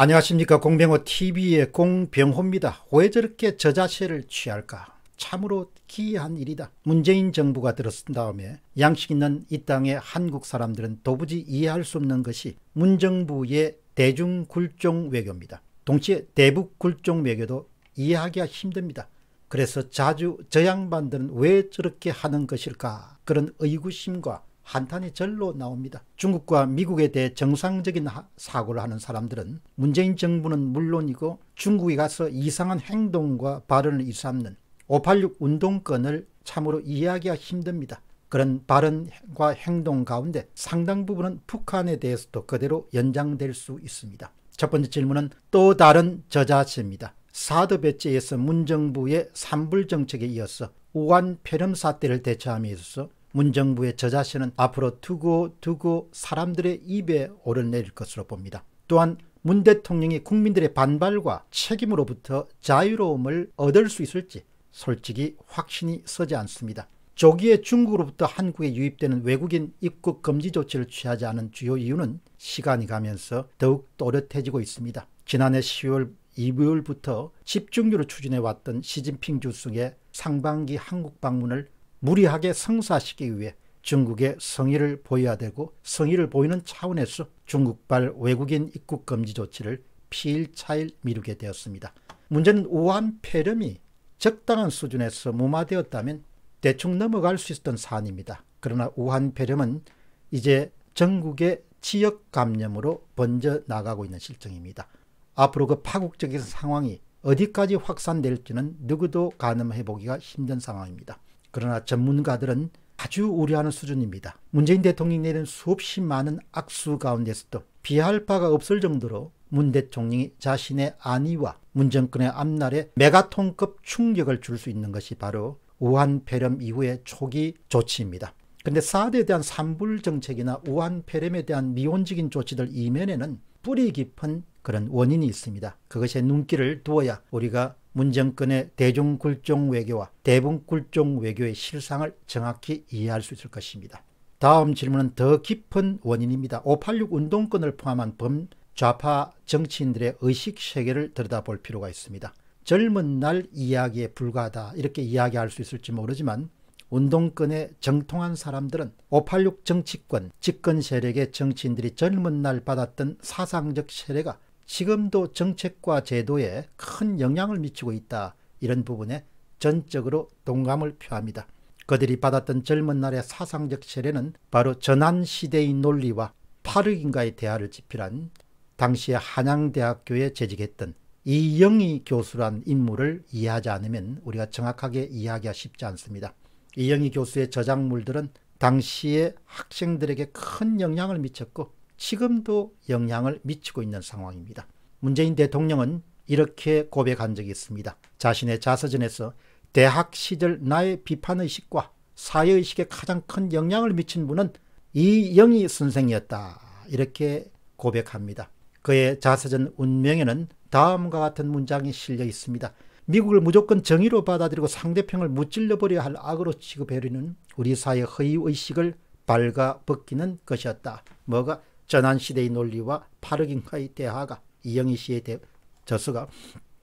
안녕하십니까 공병호 TV의 공병호입니다. 왜 저렇게 저자세를 취할까? 참으로 기이한 일이다. 문재인 정부가 들어선 다음에 양식 있는 이 땅의 한국 사람들은 도무지 이해할 수 없는 것이 문정부의 대중굴종 외교입니다. 동시에 대북 굴종 외교도 이해하기가 힘듭니다. 그래서 자주 저 양반들은 왜 저렇게 하는 것일까? 그런 의구심과 한탄이 절로 나옵니다. 중국과 미국에 대해 정상적인 사고를 하는 사람들은 문재인 정부는 물론이고 중국에 가서 이상한 행동과 발언을 일삼는 586 운동권을 참으로 이해하기가 힘듭니다. 그런 발언과 행동 가운데 상당 부분은 북한에 대해서도 그대로 연장될 수 있습니다. 첫 번째 질문은 또 다른 저자세입니다. 사드 배치에서 문정부의 산불 정책에 이어서 우한 폐렴 사태를 대처함에 있어서 문정부의 저자신은 앞으로 두고두고 사람들의 입에 오르내릴 것으로 봅니다. 또한 문 대통령이 국민들의 반발과 책임으로부터 자유로움을 얻을 수 있을지 솔직히 확신이 서지 않습니다. 조기에 중국으로부터 한국에 유입되는 외국인 입국 금지 조치를 취하지 않은 주요 이유는 시간이 가면서 더욱 또렷해지고 있습니다. 지난해 10월 2월부터 집중률을 추진해왔던 시진핑 주석의 상반기 한국 방문을 무리하게 성사시키기 위해 중국의 성의를 보여야 되고 성의를 보이는 차원에서 중국발 외국인 입국 금지 조치를 피일차일 미루게 되었습니다. 문제는 우한 폐렴이 적당한 수준에서 무마되었다면 대충 넘어갈 수 있었던 사안입니다. 그러나 우한 폐렴은 이제 전국의 지역 감염으로 번져 나가고 있는 실정입니다. 앞으로 그 파국적인 상황이 어디까지 확산될지는 누구도 가늠해 보기가 힘든 상황입니다. 그러나 전문가들은 아주 우려하는 수준입니다. 문재인 대통령이 내린 수없이 많은 악수 가운데서도 비할 바가 없을 정도로 문 대통령이 자신의 안위와 문정권의 앞날에 메가톤급 충격을 줄 수 있는 것이 바로 우한 폐렴 이후의 초기 조치입니다. 그데 사드에 대한 산불 정책이나 우한 폐렴에 대한 미온적인 조치들 이면에는 뿌리 깊은 그런 원인이 있습니다. 그것에 눈길을 두어야 우리가 문정권의 대중굴종 외교와 대분굴종 외교의 실상을 정확히 이해할 수 있을 것입니다. 다음 질문은 더 깊은 원인입니다. 586 운동권을 포함한 범좌파 정치인들의 의식 세계를 들여다볼 필요가 있습니다. 젊은 날 이야기에 불과하다 이렇게 이야기할 수 있을지 모르지만 운동권에 정통한 사람들은 586 정치권 집권 세력의 정치인들이 젊은 날 받았던 사상적 세례가 지금도 정책과 제도에 큰 영향을 미치고 있다. 이런 부분에 전적으로 동감을 표합니다. 그들이 받았던 젊은 날의 사상적 세례는 바로 전환시대의 논리와 파르인과의 대화를 집필한 당시의 한양대학교에 재직했던 이영희 교수란 인물을 이해하지 않으면 우리가 정확하게 이해하기가 쉽지 않습니다. 이영희 교수의 저작물들은 당시의 학생들에게 큰 영향을 미쳤고 지금도 영향을 미치고 있는 상황입니다. 문재인 대통령은 이렇게 고백한 적이 있습니다. 자신의 자서전에서 대학 시절 나의 비판의식과 사회의식에 가장 큰 영향을 미친 분은 이영희 선생이었다. 이렇게 고백합니다. 그의 자서전 운명에는 다음과 같은 문장이 실려 있습니다. 미국을 무조건 정의로 받아들이고 상대편을 무찔러버려야 할 악으로 취급해리는 우리 사회 허위의식을 발가벗기는 것이었다. 뭐가 전환시대의 논리와 파르긴과의 대화가 이영희 씨의 대, 저수가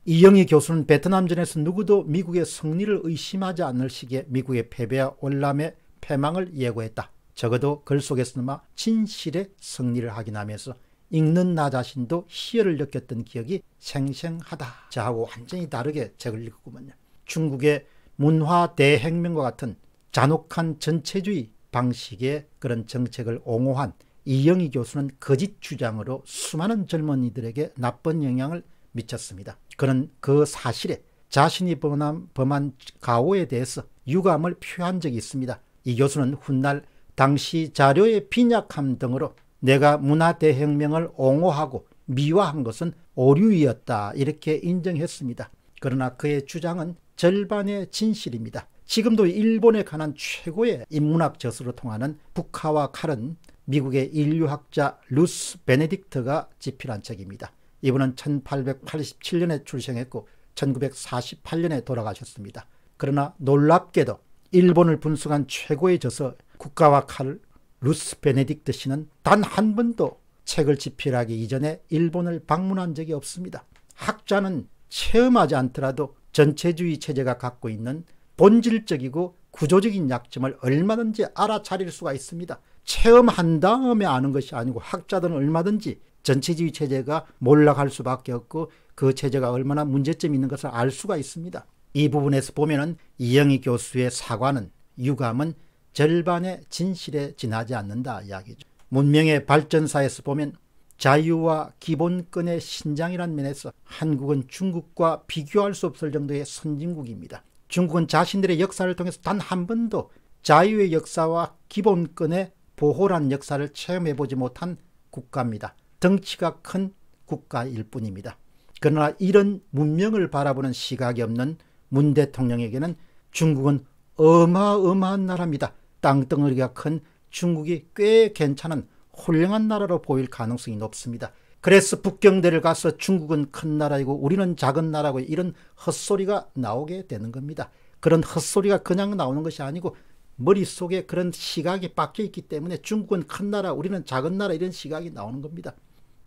이영희 교수는 베트남전에서 누구도 미국의 승리를 의심하지 않을 시기에 미국의 패배와 월남의 패망을 예고했다. 적어도 글 속에서나마 진실의 승리를 확인하면서 읽는 나 자신도 희열을 느꼈던 기억이 생생하다. 저하고 완전히 다르게 책을 읽었구먼요. 중국의 문화 대혁명과 같은 잔혹한 전체주의 방식의 그런 정책을 옹호한 이영희 교수는 거짓 주장으로 수많은 젊은이들에게 나쁜 영향을 미쳤습니다. 그는 그 사실에 자신이 범한, 범한 가오에 대해서 유감을 표한 적이 있습니다. 이 교수는 훗날 당시 자료의 빈약함 등으로 내가 문화대혁명을 옹호하고 미화한 것은 오류이다 이렇게 인정했습니다. 그러나 그의 주장은 절반의 진실입니다. 지금도 일본에 관한 최고의 인문학 저술을 통하는 북하와 칼은 미국의 인류학자 루스 베네딕트가 집필한 책입니다. 이분은 1887년에 출생했고 1948년에 돌아가셨습니다. 그러나 놀랍게도 일본을 분석한 최고의 저서 국가와 칼 루스 베네딕트 씨는 단 한 번도 책을 집필하기 이전에 일본을 방문한 적이 없습니다. 학자는 체험하지 않더라도 전체주의 체제가 갖고 있는 본질적이고 구조적인 약점을 얼마든지 알아차릴 수가 있습니다. 체험한 다음에 아는 것이 아니고 학자들은 얼마든지 전체주의 체제가 몰락할 수밖에 없고 그 체제가 얼마나 문제점이 있는 것을 알 수가 있습니다. 이 부분에서 보면은 이영희 교수의 사과는 유감은 절반의 진실에 지나지 않는다 이야기죠. 문명의 발전사에서 보면 자유와 기본권의 신장이란 면에서 한국은 중국과 비교할 수 없을 정도의 선진국입니다. 중국은 자신들의 역사를 통해서 단 한 번도 자유의 역사와 기본권의 보호란 역사를 체험해보지 못한 국가입니다. 덩치가 큰 국가일 뿐입니다. 그러나 이런 문명을 바라보는 시각이 없는 문 대통령에게는 중국은 어마어마한 나라입니다. 땅덩어리가 큰 중국이 꽤 괜찮은 훌륭한 나라로 보일 가능성이 높습니다. 그래서 북경대를 가서 중국은 큰 나라이고 우리는 작은 나라고 이런 헛소리가 나오게 되는 겁니다. 그런 헛소리가 그냥 나오는 것이 아니고 머릿속에 그런 시각이 박혀 있기 때문에 중국은 큰 나라, 우리는 작은 나라 이런 시각이 나오는 겁니다.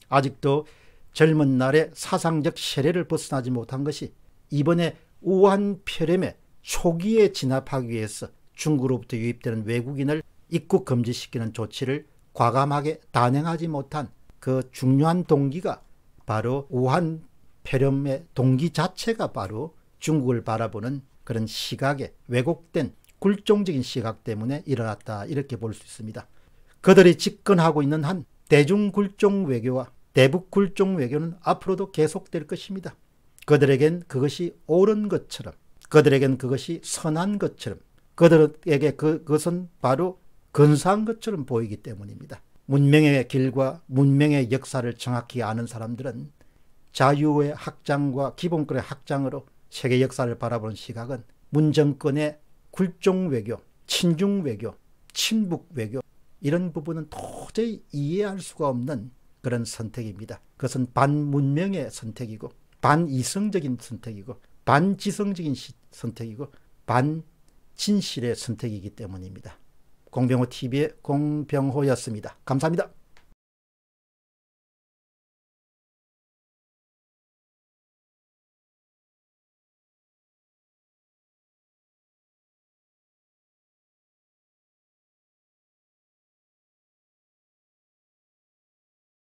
아직도 젊은 날의 사상적 세례를 벗어나지 못한 것이 이번에 우한 폐렴의 초기에 진압하기 위해서 중국으로부터 유입되는 외국인을 입국 금지시키는 조치를 과감하게 단행하지 못한 그 중요한 동기가 바로 우한 폐렴의 동기 자체가 바로 중국을 바라보는 그런 시각에 왜곡된 굴종적인 시각 때문에 일어났다 이렇게 볼 수 있습니다. 그들이 집권하고 있는 한 대중굴종 외교와 대북굴종 외교는 앞으로도 계속될 것입니다. 그들에겐 그것이 옳은 것처럼 그들에겐 그것이 선한 것처럼 그들에게 그, 그것은 바로 근사한 것처럼 보이기 때문입니다. 문명의 길과 문명의 역사를 정확히 아는 사람들은 자유의 학장과 기본권의 학장으로 세계 역사를 바라보는 시각은 문정권의 굴종 외교, 친중 외교, 친북 외교 이런 부분은 도저히 이해할 수가 없는 그런 선택입니다. 그것은 반문명의 선택이고 반이성적인 선택이고 반지성적인 시, 선택이고 반진실의 선택이기 때문입니다. 공병호 TV의 공병호였습니다. 감사합니다.